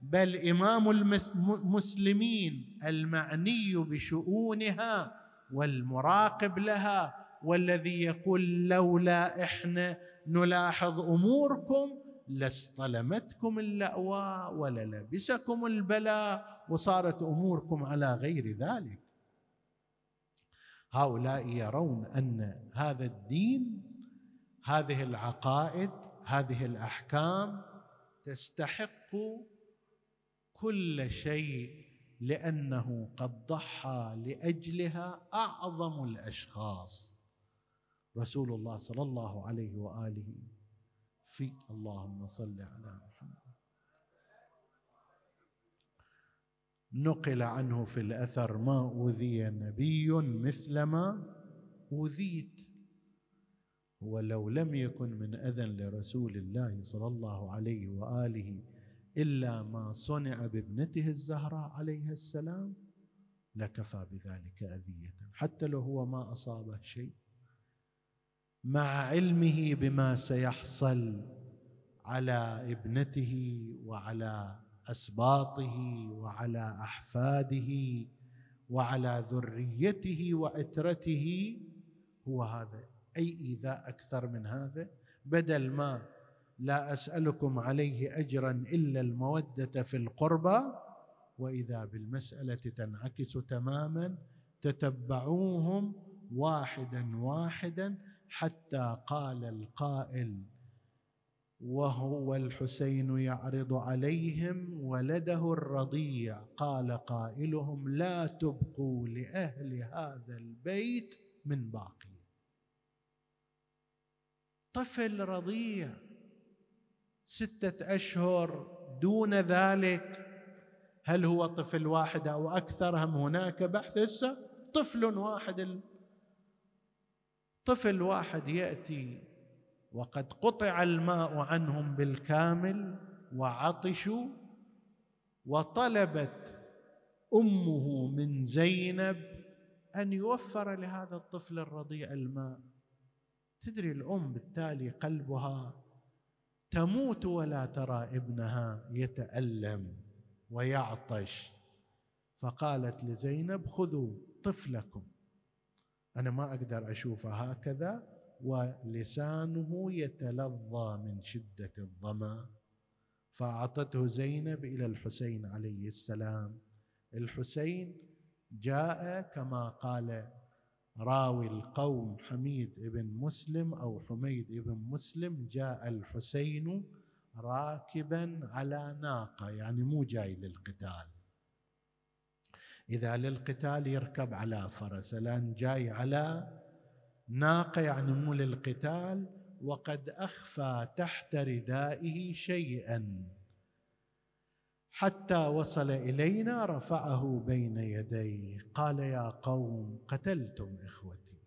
بل امام المسلمين المعني بشؤونها والمراقب لها والذي يقول لولا احنا نلاحظ اموركم لاصطلمتكم اللأواء وللبسكم البلاء وصارت اموركم على غير ذلك. هؤلاء يرون ان هذا الدين هذه العقائد هذه الاحكام تستحق كل شيء لانه قد ضحى لاجلها اعظم الاشخاص رسول الله صلى الله عليه واله في اللهم صل على محمد نقل عنه في الاثر ما اوذي نبي مثلما اوذيت ولو لم يكن من اذن لرسول الله صلى الله عليه واله الا ما صنع بابنته الزهراء عليها السلام لكفى بذلك اذيه حتى لو هو ما اصابه شيء مع علمه بما سيحصل على ابنته وعلى اسباطه وعلى احفاده وعلى ذريته وعترته هو هذا اي ايذاء اكثر من هذا بدل ما لا اسالكم عليه اجرا الا الموده في القربى واذا بالمساله تنعكس تماما تتبعوهم واحدا واحدا حتى قال القائل وهو الحسين يعرض عليهم ولده الرضيع قال قائلهم لا تبقوا لاهل هذا البيت من باقي طفل رضيع ستة أشهر دون ذلك هل هو طفل واحد أو أكثر هم هناك بحث هسه طفل واحد طفل واحد يأتي وقد قطع الماء عنهم بالكامل وعطشوا وطلبت امه من زينب ان يوفر لهذا الطفل الرضيع الماء تدري الام بالتالي قلبها تموت ولا ترى ابنها يتألم ويعطش فقالت لزينب خذوا طفلكم أنا ما أقدر أشوفه هكذا ولسانه يتلظى من شدة الظمأ فأعطته زينب إلى الحسين عليه السلام الحسين جاء كما قال راوي القوم حميد بن مسلم او حميد بن مسلم جاء الحسين راكبا على ناقه يعني مو جاي للقتال اذا للقتال يركب على فرس الان جاي على ناقه يعني مو للقتال وقد اخفى تحت ردائه شيئا حتى وصل الينا رفعه بين يديه قال يا قوم قتلتم اخوتي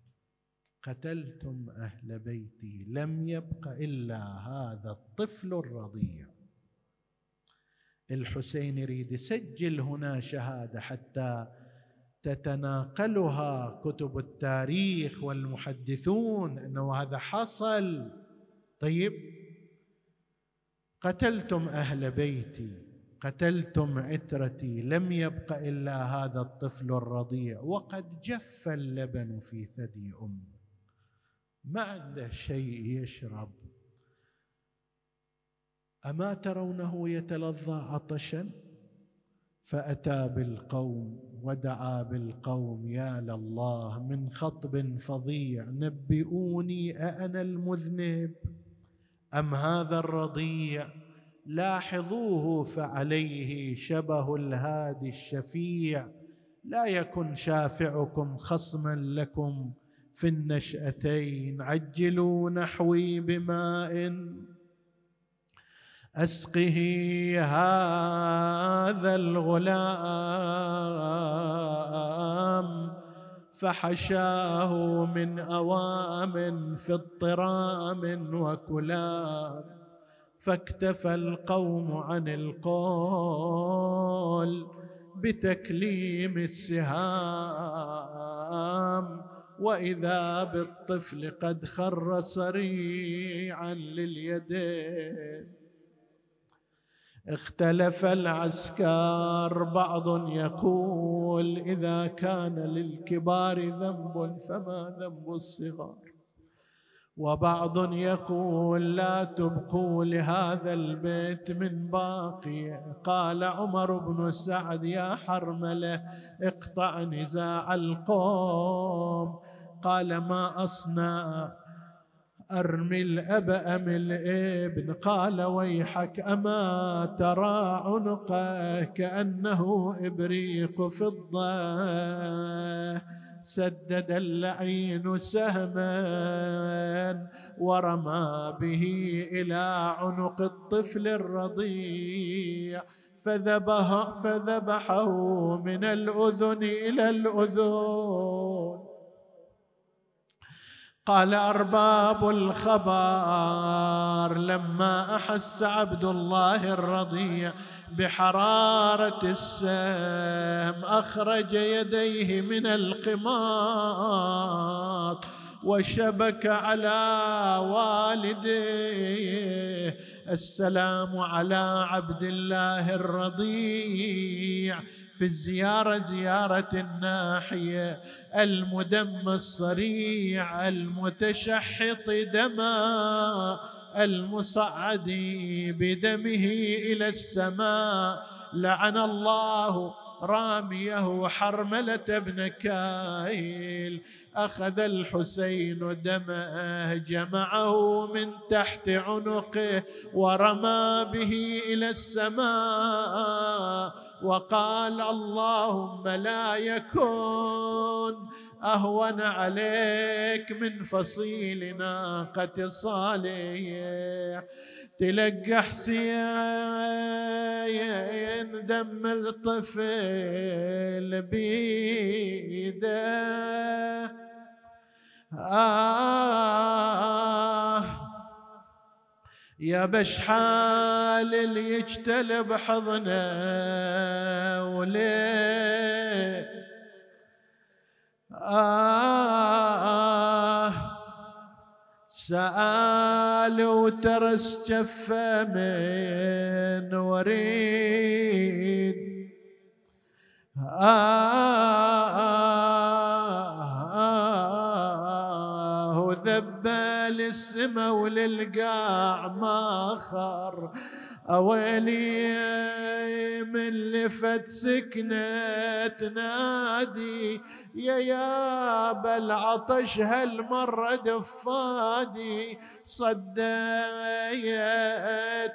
قتلتم اهل بيتي لم يبق الا هذا الطفل الرضيع الحسين يريد يسجل هنا شهاده حتى تتناقلها كتب التاريخ والمحدثون انه هذا حصل طيب قتلتم اهل بيتي قتلتم عترتي لم يبق الا هذا الطفل الرضيع وقد جف اللبن في ثدي امه ما عنده شيء يشرب اما ترونه يتلظى عطشا فاتى بالقوم ودعا بالقوم يا لله من خطب فظيع نبئوني أأنا المذنب أم هذا الرضيع لاحظوه فعليه شبه الهادي الشفيع لا يكن شافعكم خصما لكم في النشأتين عجلوا نحوي بماء أسقه هذا الغلام فحشاه من أوام في اضطرام وكلام فاكتفى القوم عن القول بتكليم السهام واذا بالطفل قد خر صريعا لليدين اختلف العسكر بعض يقول اذا كان للكبار ذنب فما ذنب الصغار وبعض يقول لا تبقوا لهذا البيت من باقية قال عمر بن سعد يا حرملة اقطع نزاع القوم قال ما أصنع أرمي الأب أم الابن قال ويحك أما ترى عنقه كأنه إبريق فضة سدد اللعين سهما ورمى به الى عنق الطفل الرضيع فذبحه من الاذن الى الاذن قال أرباب الخبر لما أحس عبد الله الرضيع بحرارة السهم أخرج يديه من القماط وشبك على والديه السلام على عبد الله الرضيع في الزيارة زيارة الناحية المدم الصريع المتشحط دما المصعد بدمه إلى السماء لعن الله راميه حرملة بن كايل أخذ الحسين دمه جمعه من تحت عنقه ورمى به إلى السماء وقال اللهم لا يكون أهون عليك من فصيل ناقة صالح تلقى حسين دم الطفل بيده آه يا بشحال اللي يجتلب حضنه وليه آه سآل وترس جفة من وريد آه, ذب للسما وللقاع ما خر أويلي من لفت سكنة تنادي يا بل العطش هالمرة دفادي صديت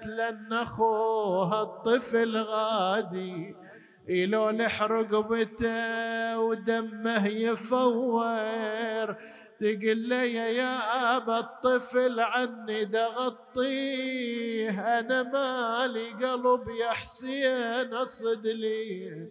لأن أخوها الطفل غادي إلو لحرق بته ودمه يفور تقل لي يا أبا الطفل عني دغطيه أنا مالي قلب يا حسين أصد ليه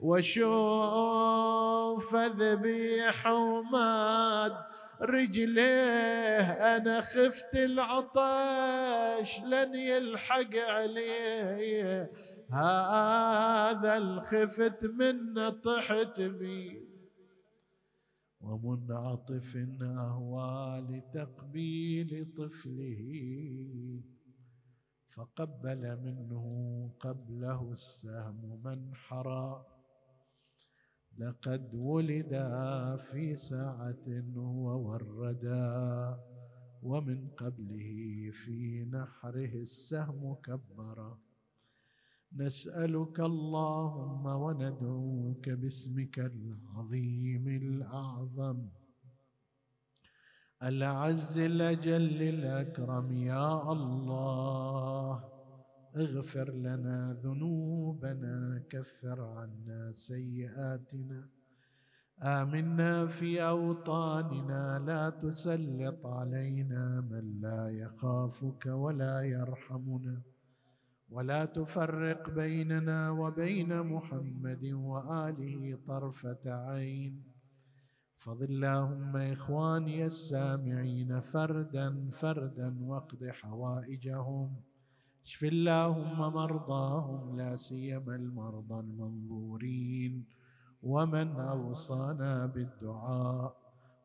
واشوف ذبيح وماد رجليه انا خفت العطش لن يلحق عليه هذا الخفت منه طحت بي ومنعطف اهوى لتقبيل طفله فقبل منه قبله السهم من حرام لقد ولدا في ساعة ووردا ومن قبله في نحره السهم كبرا نسألك اللهم وندعوك باسمك العظيم الأعظم العز الأجل الأكرم يا الله اغفر لنا ذنوبنا كفر عنا سيئاتنا امنا في اوطاننا لا تسلط علينا من لا يخافك ولا يرحمنا ولا تفرق بيننا وبين محمد واله طرفه عين فضل اللهم اخواني السامعين فردا فردا واقض حوائجهم اشف اللهم مرضاهم لا سيما المرضى المنظورين ومن اوصانا بالدعاء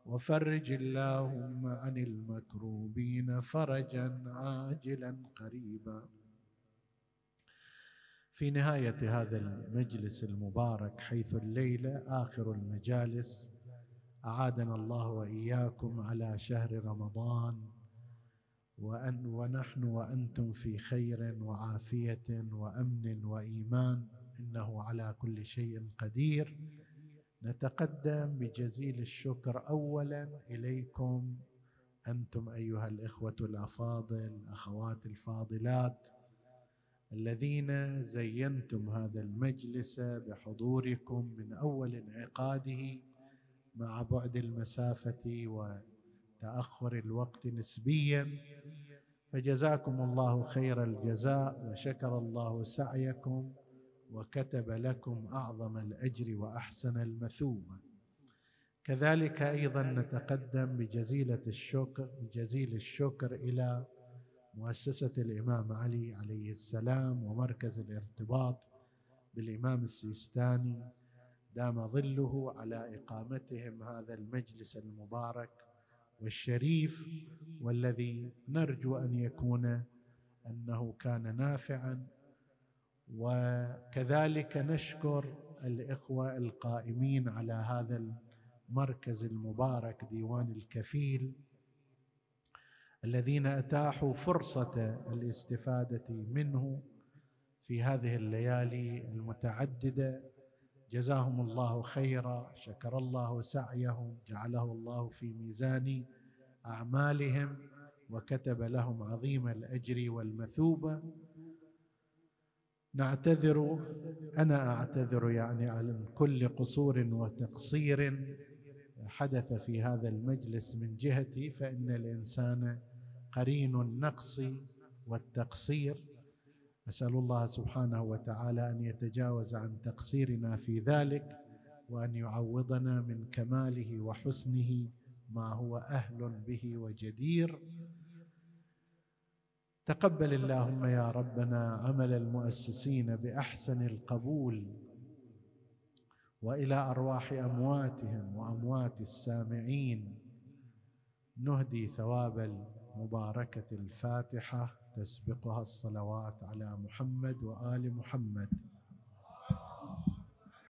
وفرج اللهم عن المكروبين فرجا عاجلا قريبا في نهايه هذا المجلس المبارك حيث الليله اخر المجالس اعادنا الله واياكم على شهر رمضان وأن ونحن وأنتم في خير وعافية وأمن وإيمان إنه على كل شيء قدير نتقدم بجزيل الشكر أولا إليكم أنتم أيها الإخوة الأفاضل أخوات الفاضلات الذين زينتم هذا المجلس بحضوركم من أول انعقاده مع بعد المسافة و تاخر الوقت نسبيا فجزاكم الله خير الجزاء وشكر الله سعيكم وكتب لكم اعظم الاجر واحسن المثوبه كذلك ايضا نتقدم بجزيله الشكر بجزيل الشكر الى مؤسسه الامام علي عليه السلام ومركز الارتباط بالامام السيستاني دام ظله على اقامتهم هذا المجلس المبارك والشريف والذي نرجو ان يكون انه كان نافعا وكذلك نشكر الاخوه القائمين على هذا المركز المبارك ديوان الكفيل الذين اتاحوا فرصه الاستفاده منه في هذه الليالي المتعدده جزاهم الله خيرا شكر الله سعيهم جعله الله في ميزان اعمالهم وكتب لهم عظيم الاجر والمثوبه نعتذر انا اعتذر يعني عن كل قصور وتقصير حدث في هذا المجلس من جهتي فان الانسان قرين النقص والتقصير نسال الله سبحانه وتعالى ان يتجاوز عن تقصيرنا في ذلك وان يعوضنا من كماله وحسنه ما هو اهل به وجدير تقبل اللهم يا ربنا عمل المؤسسين باحسن القبول والى ارواح امواتهم واموات السامعين نهدي ثواب المباركه الفاتحه تسبقها الصلوات على محمد وال محمد